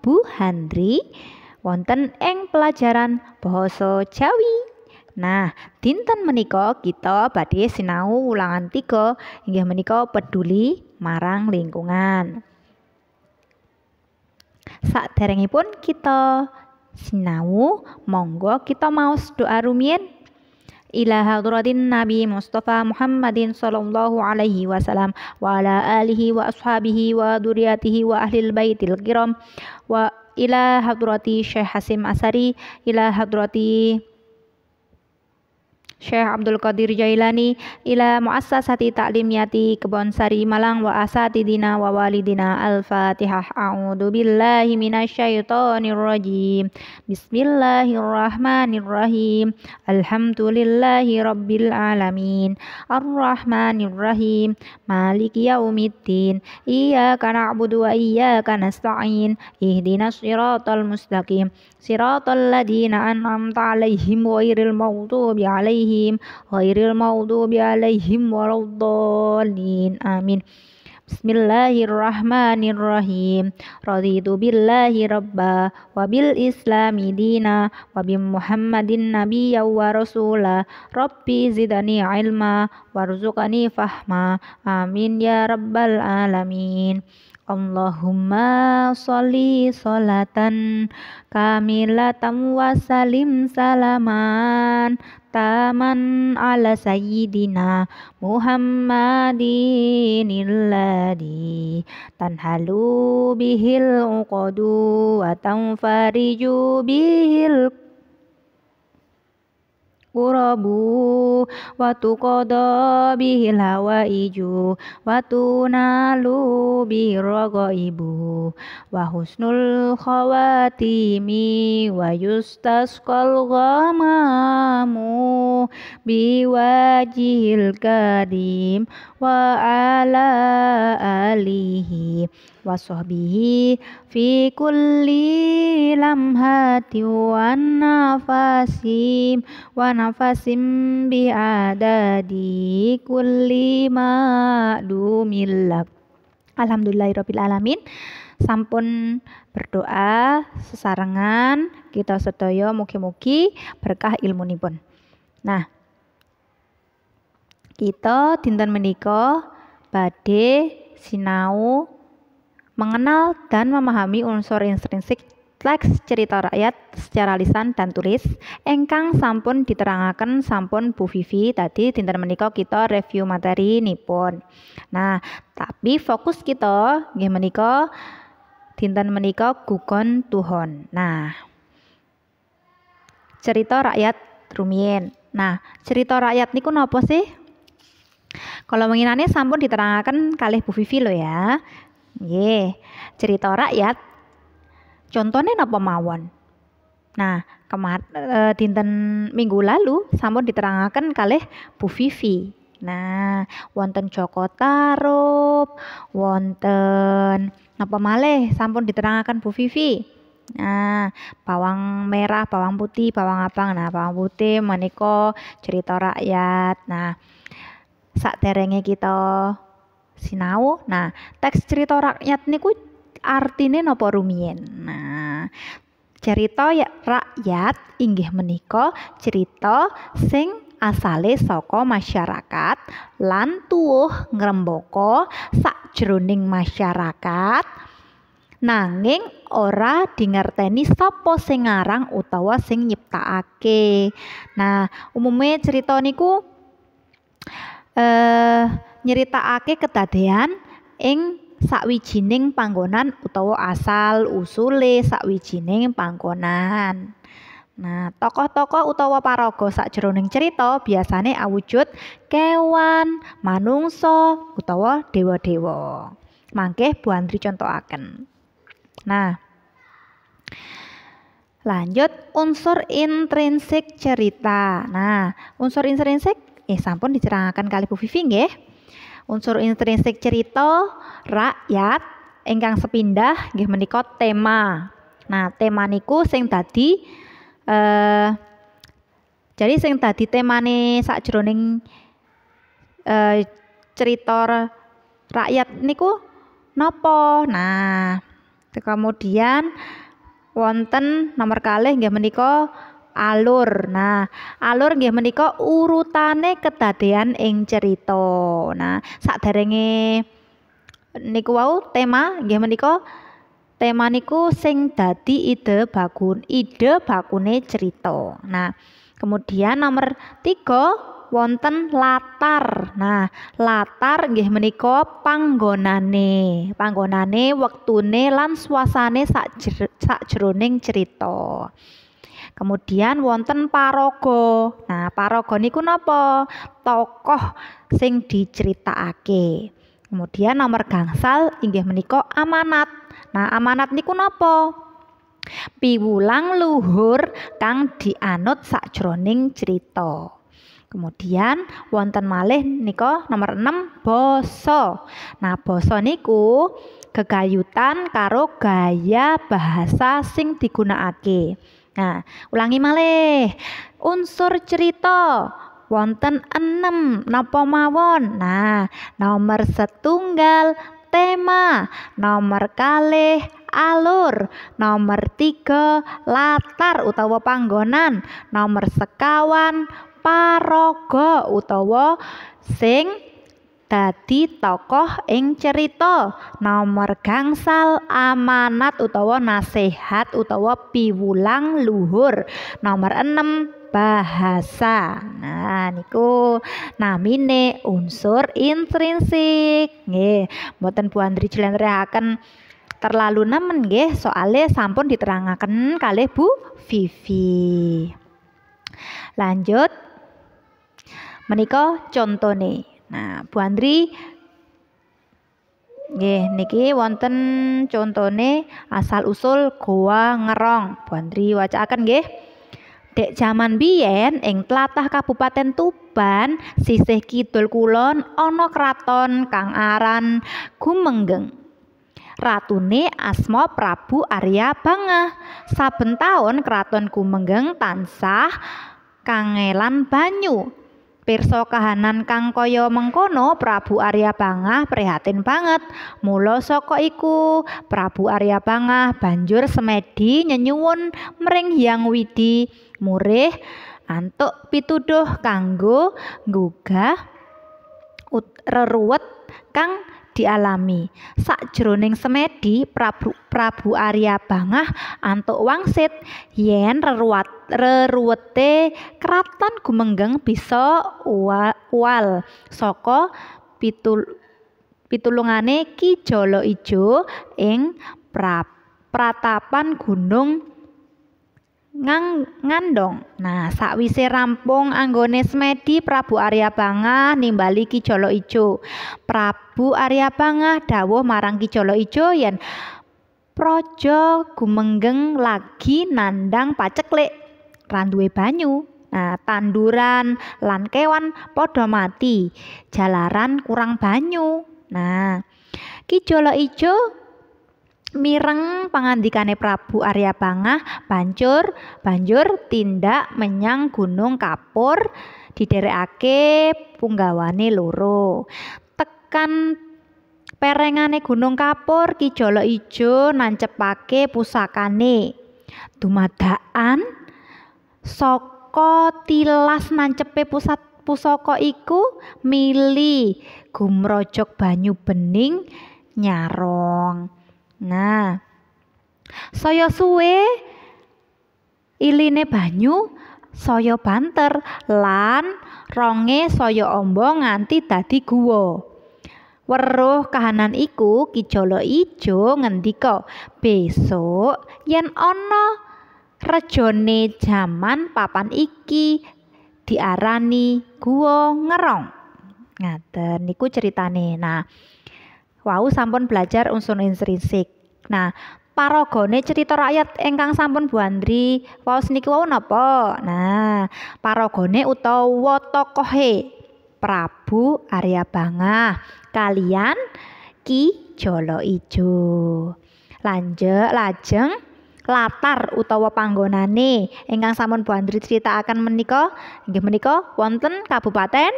Bu Handri wonten ing pelajaran Bahasa Jawi. Nah, dinten menika kita badhe sinau ulangan tiga inggih menika peduli marang lingkungan. Saderengipun kita sinau, monggo kita maos doa rumiyin إلى هضرة النبي مصطفى محمد صلى الله عليه وسلم وعلى آله وأصحابه وذريته وأهل البيت الكرام وإلى هضرة شيخ حسيم أسري إلى هضرة Syekh Abdul Qadir Jailani ila muassasati ta'limiyati Kebonsari Malang wa asatidina wa walidina Al-Fatihah a'udhu billahi minasyaitonir rajim Bismillahirrahmanirrahim Alhamdulillahi rabbil alamin Arrahmanirrahim malik yaumiddin Iyyaka na'budu wa iyyaka nasta'in Ihdinas siratal mustaqim صراط الذين أنعمت عليهم غير المغضوب عليهم غير المغضوب عليهم ولا الضالين آمين بسم الله الرحمن الرحيم رضيت بالله ربا وبالإسلام دينا وبمحمد نبيا ورسولا ربي زدني علما وارزقني فهما آمين يا رب العالمين Allahumma sholli sholatan kamilatan wa salim salaman taman ala sayyidina Muhammadin illadhi tanhalu bihil uqadu wa tanfariju bihil qurabu watu kodo bihil iju watu nalu birogo ibu wahusnul khawatimi wa yustasqal biwajil kadim wa ala alihi kulli في كل لمحة ونفس ونفس bi كل معلوم kulli Alhamdulillahirabbil alamin. Sampun berdoa sesarengan kita sedaya mugi-mugi berkah nipun. Nah, kita dinten menika badhe sinau mengenal dan memahami unsur intrinsik teks cerita rakyat secara lisan dan tulis engkang sampun diterangkan sampun Bu Vivi tadi dinten menika kita review materi nipun. Nah, tapi fokus kita nggih menika dinten menika gugon tuhon. Nah, cerita rakyat rumien. Nah, cerita rakyat niku napa sih? Kalau menginane sampun diterangkan kalih Bu Vivi lo ya. Ye, cerita rakyat contohnya napa mawon? Nah, kemar e, dinten minggu lalu sampun diterangkan kalih Bu Vivi. Nah, wonten Joko Tarub, wonten napa malih sampun diterangkan Bu Vivi. Nah, bawang merah, bawang putih, bawang abang. Nah, bawang putih menika cerita rakyat. Nah, sak derenge kita sinau nah teks cerita rakyat niku artine napa rumiyin nah cerita ya rakyat inggih menika cerita sing asale saka masyarakat lan ngremboko ngrembaka sakjroning masyarakat nanging ora dingerteni sapa sing ngarang utawa sing nyiptakake. Nah, umume cerita niku eh nyeritakake kedadean ing sawijining panggonan utawa asal usule sawijining panggonan. Nah, tokoh-tokoh utawa paraga sakjroning cerita biasane awujud kewan, manungsa utawa dewa-dewa. Mangke Bu Andri contohaken. Nah, lanjut unsur intrinsik cerita. Nah, unsur intrinsik eh sampun dicerangaken kali Bu Vivi nggih. Unsur intrinsik cerita rakyat ingkang sepindah nggih menika tema. Nah, tema niku sing tadi eh jadi sing tadi temane sakjroning eh cerita rakyat niku nopo. Nah, kemudian wonten nomor kalih nggih menika alur. Nah, alur nggih menika urutane kedadean ing cerita. Nah, saderenge niku wau tema nggih menika tema niku sing dadi ide bakun ide bakune cerita. Nah, kemudian nomor tiga wonten latar. Nah, latar nggih menika panggonane. Panggonane, wektune lan suasane sak, jer, sak jeroning cerita. Kemudian wonten paraga. Nah, paraga niku napa? Tokoh sing diceritakake. Kemudian nomor gangsal inggih menika amanat. Nah, amanat niku napa? Piwulang luhur kang dianut sakjroning cerita. Kemudian wonten malih niko nomor 6 basa. Nah, basa niku kekayutan karo gaya bahasa sing digunakake. Nah, ulangi malih. Unsur cerita wonten enam napa mawon. Nah, nomor setunggal tema, nomor kalih alur, nomor tiga latar utawa panggonan, nomor sekawan paraga utawa sing dadi tokoh ing cerita nomor gangsal amanat utawa nasihat utawa piwulang luhur nomor enam bahasa. Nah, niku namine unsur intrinsik. Nggih, mboten Bu Andri akan terlalu nemen nggih, soale sampun diterangaken kalih Bu Vivi. Lanjut menika contone. Nah, Bu Andri Nggih, niki wonten contone asal usul Goa Ngerong. Bu Andri wacaaken nggih. Dek jaman biyen eng tlatah Kabupaten Tuban sisih kidul kulon ana kraton kang aran Gumenggeng. Ratune asmo Prabu Arya Bangah. Saben taun kraton Gumenggeng tansah kangelan banyu. Pirsa kahanan kang koyo mengkono Prabu Arya Bangah prihatin banget. Mula saka iku, Prabu Arya Bangah banjur semedi nyenyuwun mring Hyang Widi murih antuk pituduh kanggo nggugah reruwet kang dialami. Sakjroning semedi Prabu Prabu Arya Bangah antuk wangsit yen reruat reruwete keraton gumenggeng bisa uwal, uwal saka pitul pitulungane Ki Jolo Ijo ing pra, pratapan gunung ngang ngandong. Nah, sakwise rampung anggone Smedi Prabu Arya Bangah nimbali Ki Jolo Ijo. Prabu Arya Bangah dawo marang Ki Jolo Ijo yen Projo gumenggeng lagi nandang paceklik randuwe banyu. Nah, tanduran lan kewan podo mati. Jalaran kurang banyu. Nah, Ki Jolo Ijo mireng pangandikane Prabu Arya Bangah banjur banjur tindak menyang Gunung Kapur di diderekake punggawane loro tekan perengane Gunung Kapur kijolo Jolo Ijo nancepake pusakane Dumadaan soko tilas nancep pusat pusoko iku mili gumrojok banyu bening nyarong Nah, soyo suwe iline banyu soyo banter lan ronge soyo ombo nganti dadi guwa. Weruh kahanan iku Kijolo Ijo ngendika, "Besok yen ana rejone jaman papan iki diarani guwa ngerong." Ngaten niku ceritane. Nah, wau sampun belajar unsur intrinsik. Nah, parogone cerita rakyat engkang sampun Buandri. Andri waos niki wau napa? Nah, parogone utawa tokohe Prabu Arya Bangah kalian Ki Jolo Ijo. Lanjut lajeng latar utawa panggonane engkang sampun Bu Andri akan menika nggih menika wonten Kabupaten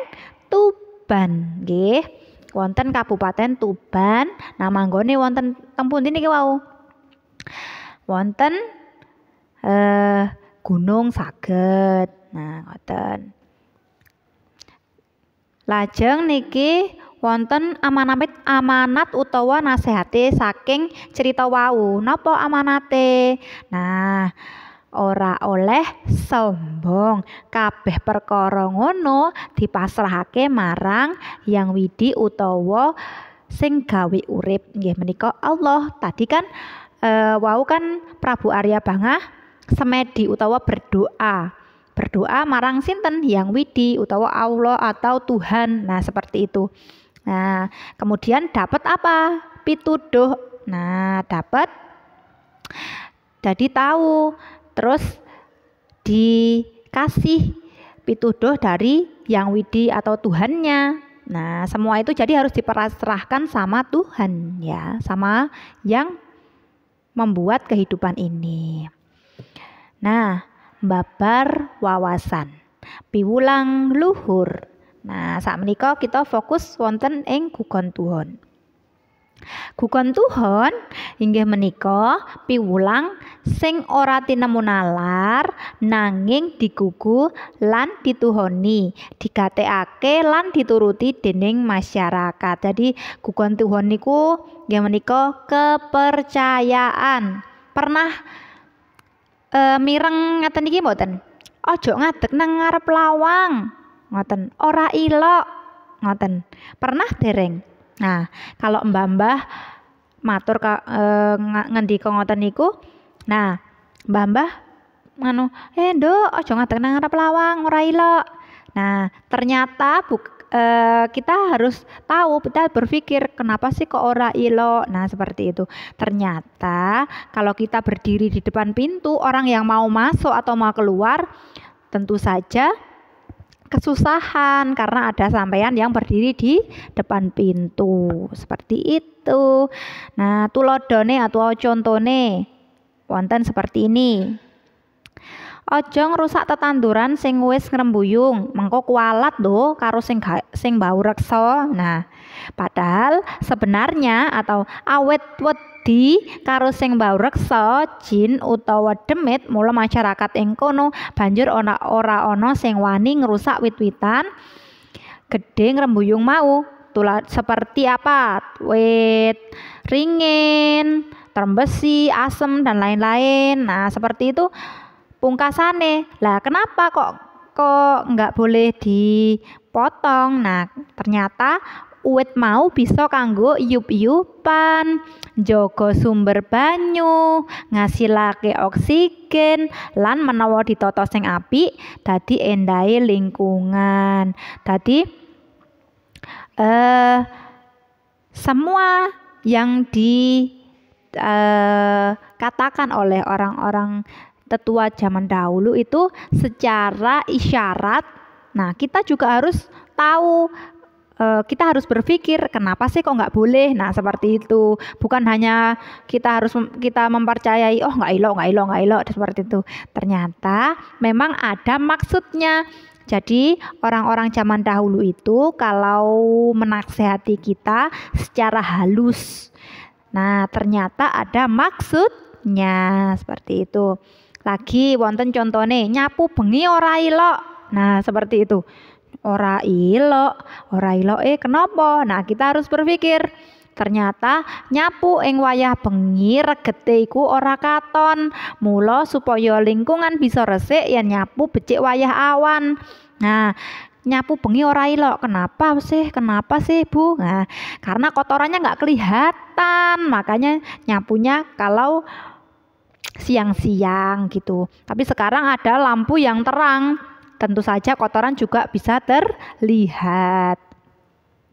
Tuban nggih wonten Kabupaten Tuban. nama gue wonten tempun ini wow Wonten eh Gunung Saged. Nah, ngoten. Lajeng niki wonten amanat amanat utawa nasehati saking cerita wau. Napa amanate? Nah, ora oleh sombong. Kabeh perkara ngono dipasrahake marang yang widi utawa sing gawe urip. Nggih menika Allah. Tadi kan e, wau kan Prabu Arya Bangah semedi utawa berdoa. Berdoa marang sinten yang widi utawa Allah atau Tuhan. Nah, seperti itu. Nah, kemudian dapat apa? Pituduh. Nah, dapat jadi tahu terus dikasih pituduh dari yang widi atau Tuhannya. Nah, semua itu jadi harus diperserahkan sama Tuhan ya, sama yang membuat kehidupan ini. Nah, babar wawasan, piwulang luhur. Nah, saat menikah kita fokus wonten ing gugon Tuhan. Kukon Tuhon inggih menika piwulang sing ora tinemu nalar nanging dikuku lan dituhoni, dikateake lan dituruti dening masyarakat. Jadi kukon Tuhon niku inggih menika kepercayaan. Pernah e, mireng ngaten iki mboten? Ojo ngadeg nang ngarep lawang. Ngoten. Ora ilok. Ngoten. Pernah dereng? Nah, kalau mbah-mbah matur ka, eh, e, kok ngoten niku, nah mbah-mbah nganu, "Eh, Nduk, aja ngadeg nang ngarep lawang, ora ilok." Nah, ternyata buk, e, eh, kita harus tahu, kita berpikir, kenapa sih kok ora ilo. Nah, seperti itu. Ternyata kalau kita berdiri di depan pintu, orang yang mau masuk atau mau keluar tentu saja kesusahan karena ada sampean yang berdiri di depan pintu. Seperti itu. Nah, tulodone atau contone wonten seperti ini. Ojong rusak tetanduran sing wis ngrembuyung, mengko kualat do karo sing ga, sing bau reksa. Nah, padahal sebenarnya atau awet wet Adi karo sing mbau reksa jin utawa demit mula masyarakat ing kono banjur ana ora ana sing wani ngrusak wit-witan gedhe ngrembuyung mau tulat seperti apa wit ringin terbesi, asem dan lain-lain nah seperti itu pungkasane lah kenapa kok kok nggak boleh dipotong nah ternyata uwit mau bisa kanggo yup yupan jaga sumber banyu, ngasilake oksigen, lan menawa ditoto sing apik dadi endahe lingkungan. Dadi eh uh, semua yang dikatakan eh, uh, oleh orang-orang tetua zaman dahulu itu secara isyarat. Nah, kita juga harus tahu Eh, kita harus berpikir kenapa sih kok nggak boleh nah seperti itu bukan hanya kita harus kita mempercayai oh nggak ilo nggak ilo nggak ilo seperti itu ternyata memang ada maksudnya jadi orang-orang zaman dahulu itu kalau menasehati kita secara halus nah ternyata ada maksudnya seperti itu lagi wonten contohnya nyapu bengi ora ilok nah seperti itu ora ilo ora ilo eh kenapa nah kita harus berpikir Ternyata nyapu ing wayah bengi regete iku ora katon. Mula supaya lingkungan bisa resik ya nyapu becik wayah awan. Nah, nyapu bengi ora ilo Kenapa sih? Kenapa sih, Bu? Nah, karena kotorannya nggak kelihatan. Makanya nyapunya kalau siang-siang gitu. Tapi sekarang ada lampu yang terang. Tentu saja kotoran juga bisa terlihat.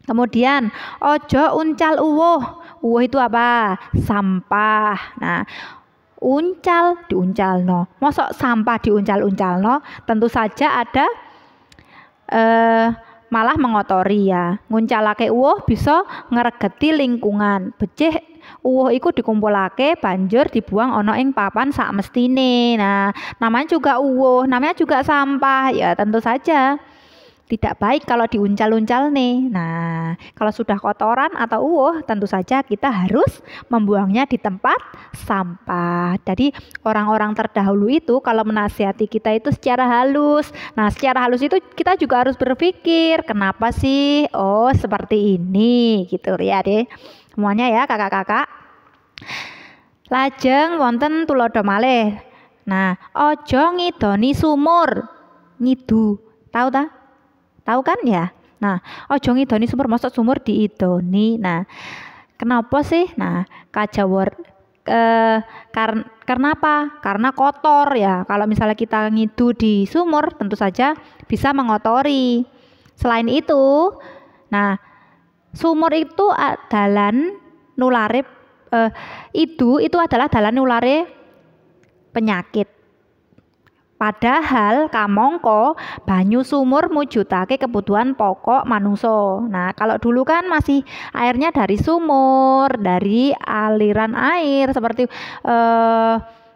Kemudian ojo uncal uwoh. Uwoh itu apa? Sampah. Nah, uncal diuncal no Mosok sampah diuncal uncal no tentu saja ada eh malah mengotori ya. Nguncalake uwoh bisa ngeregeti lingkungan. becek uwuh iku dikumpulake banjur dibuang ana ing papan sak mestine. Nah, namanya juga uwuh, namanya juga sampah. Ya tentu saja tidak baik kalau diuncal-uncal nih. Nah, kalau sudah kotoran atau uoh, tentu saja kita harus membuangnya di tempat sampah. Jadi orang-orang terdahulu itu kalau menasihati kita itu secara halus. Nah, secara halus itu kita juga harus berpikir, kenapa sih? Oh, seperti ini gitu ya deh. Semuanya ya kakak-kakak. Lajeng wonten tulodo malih. Nah, ojo ngidoni sumur. Ngidu. Tahu tak? Tahu kan ya? Nah, ojo ngidoni sumur masuk sumur di diidoni. Nah, kenapa sih? Nah, kajawar eh karena karena apa? Karena kotor ya. Kalau misalnya kita ngidu di sumur, tentu saja bisa mengotori. Selain itu, nah sumur itu adalah nulare eh, itu itu adalah dalan nulare penyakit. Padahal Kamongko banyu sumur mujutake kebutuhan pokok Manungso. Nah, kalau dulu kan masih airnya dari sumur, dari aliran air seperti eh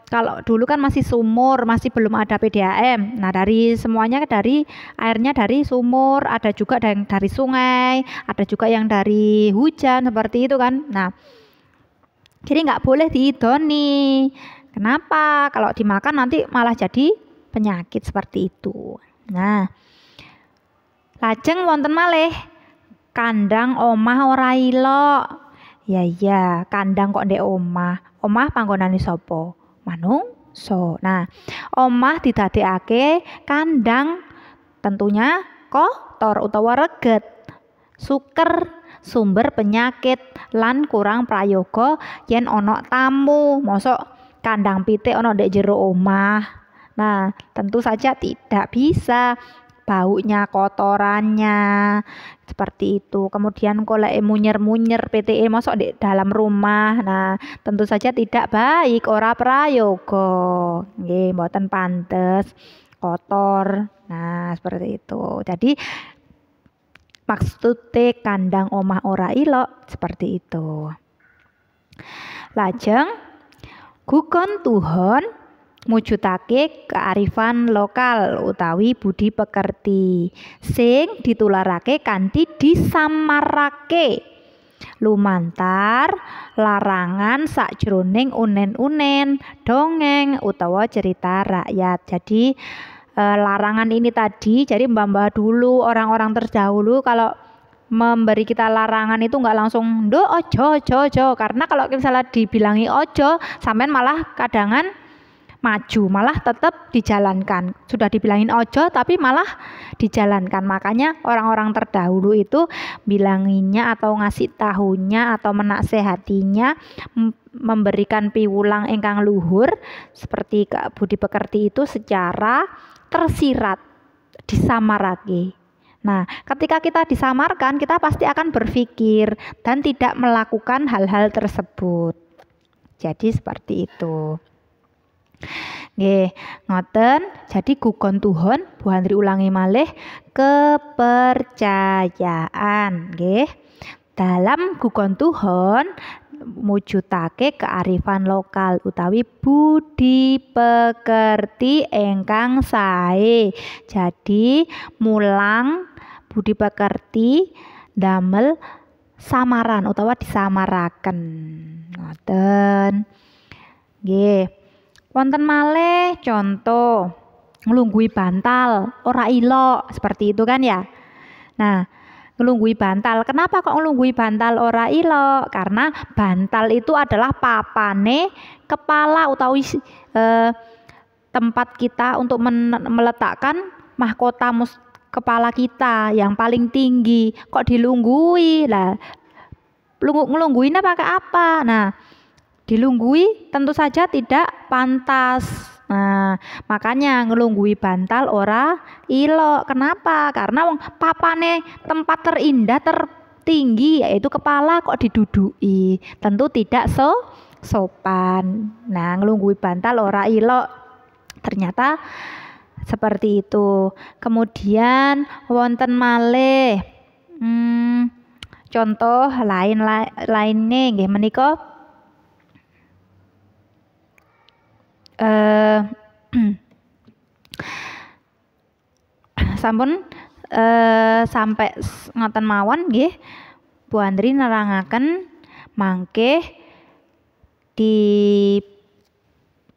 kalau dulu kan masih sumur, masih belum ada PDAM. Nah, dari semuanya dari airnya dari sumur, ada juga yang dari sungai, ada juga yang dari hujan seperti itu kan. Nah, jadi nggak boleh diidoni. Kenapa? Kalau dimakan nanti malah jadi penyakit seperti itu. Nah, lajeng wonten malih kandang omah ora ilo. Ya ya, kandang kok ndek omah. Omah panggonane sapa? so. Nah, omah didadekake kandang tentunya kotor utawa reget. Suker sumber penyakit lan kurang prayoga yen onok tamu. Mosok kandang pitik ana ndek jero omah Nah, tentu saja tidak bisa baunya, kotorannya seperti itu. Kemudian kalau munyer-munyer PTE masuk di dalam rumah. Nah, tentu saja tidak baik ora prayogo Nggih, buatan pantes kotor. Nah, seperti itu. Jadi maksudnya kandang omah ora ilok seperti itu. Lajeng gugon tuhon takik kearifan lokal utawi budi pekerti sing ditularake kanthi disamarake lumantar larangan sakjroning unen-unen dongeng utawa cerita rakyat jadi e, larangan ini tadi jadi mbamba mbah dulu orang-orang terdahulu kalau memberi kita larangan itu nggak langsung do ojo ojo ojo karena kalau misalnya dibilangi ojo sampean malah kadangan maju, malah tetap dijalankan. Sudah dibilangin ojo tapi malah dijalankan. Makanya orang-orang terdahulu itu bilanginnya atau ngasih tahunya atau menasehatinya memberikan piwulang engkang luhur seperti budi pekerti itu secara tersirat disamarake Nah, ketika kita disamarkan, kita pasti akan berpikir dan tidak melakukan hal-hal tersebut. Jadi, seperti itu. Nggih, ngoten. Jadi gugon tuhon Bu Andri ulangi malih kepercayaan, nggih. Dalam gugon tuhon mujutake kearifan lokal utawi budi pekerti engkang sae. Jadi mulang budi pekerti damel samaran utawa disamaraken. Ngoten. Nggih. Wonten malih contoh ngelunggui bantal, ora ilo, seperti itu kan ya. Nah, ngelunggui bantal. Kenapa kok ngelunggui bantal ora ilo? Karena bantal itu adalah papane kepala utawi eh, tempat kita untuk meletakkan mahkota mus kepala kita yang paling tinggi. Kok dilunggui? Lah, ngelungguin apa ke apa? Nah, Dilunggui tentu saja tidak pantas. Nah, makanya ngelunggui bantal ora ilo. Kenapa? Karena wong papane tempat terindah tertinggi yaitu kepala kok didudui. Tentu tidak so sopan. Nah, ngelunggui bantal ora ilo. Ternyata seperti itu. Kemudian wonten male. hmm, contoh lain lainnya nih menika eh, sampun eh, sampai ngoten mawon nggih Bu Andri nerangaken mangke di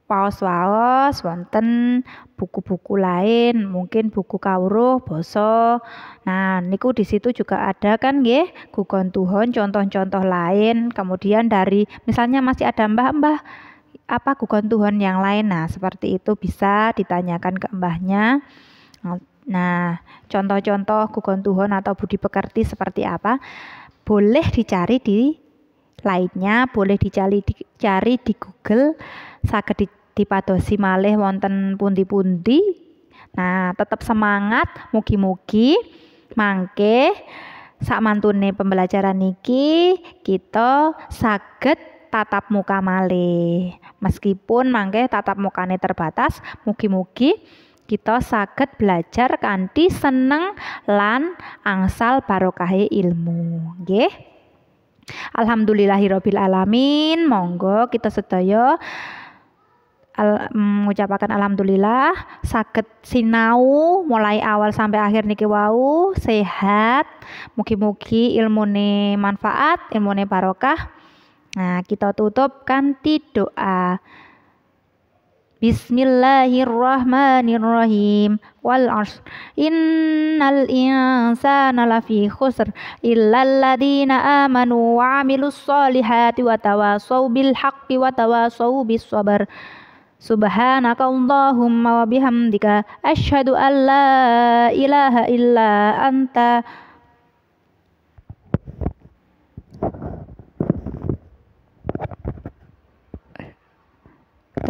paos waos wonten buku-buku lain mungkin buku kawruh basa nah niku di situ juga ada kan nggih gugon tuhon contoh-contoh lain kemudian dari misalnya masih ada mbah-mbah apa gugon Tuhan yang lain. Nah, seperti itu bisa ditanyakan ke mbahnya. Nah, contoh-contoh gugon Tuhan atau budi pekerti seperti apa? Boleh dicari di lainnya, boleh dicari di, cari di Google, sakit dipadosi malih wonten pundi-pundi. Nah, tetap semangat, mugi-mugi mangke sak mantune pembelajaran niki kita saged tatap muka malih. Meskipun mangke tatap mukane terbatas, mugi-mugi kita sakit belajar kanthi seneng lan angsal barokahe ilmu. Nggih. Alhamdulillahirabbil alamin. Monggo kita sedaya al, mengucapkan mm, alhamdulillah sakit sinau mulai awal sampai akhir niki wau sehat mugi-mugi ne manfaat ne barokah Nah, kita tutup kanti doa. Bismillahirrahmanirrahim wal ars. innal insana lafi khusr illal ladina amanu wa amilus solihati wa tawasaw bil haqqi wa tawasaw bis sabr Subhanaka Allahumma wa bihamdika asyhadu an la ilaha illa anta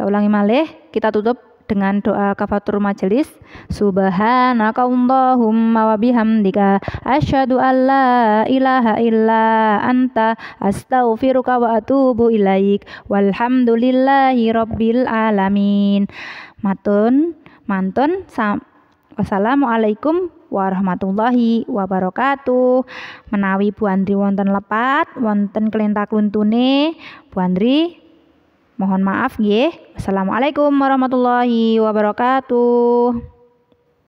ulangi malih, kita tutup dengan doa kafatur majelis subhanaka allahumma wa bihamdika asyhadu alla ilaha illa anta astaghfiruka wa atubu ilaik walhamdulillahi rabbil alamin matun mantun wassalamualaikum warahmatullahi wabarakatuh menawi Bu Andri wonten lepat wonten kelentak luntune Bu Andri Mohon maaf, ye. Assalamualaikum warahmatullahi wabarakatuh.